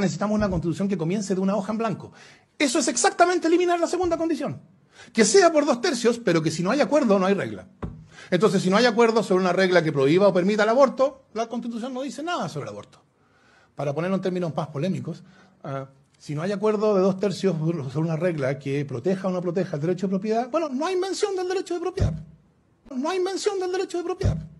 necesitamos una constitución que comience de una hoja en blanco. Eso es exactamente eliminar la segunda condición. Que sea por dos tercios, pero que si no hay acuerdo, no hay regla. Entonces, si no hay acuerdo sobre una regla que prohíba o permita el aborto, la constitución no dice nada sobre el aborto. Para ponerlo en términos más polémicos, ah, si no hay acuerdo de dos tercios sobre una regla que proteja o no proteja el derecho de propiedad, bueno, no hay mención del derecho de propiedad. No hay mención del derecho de propiedad.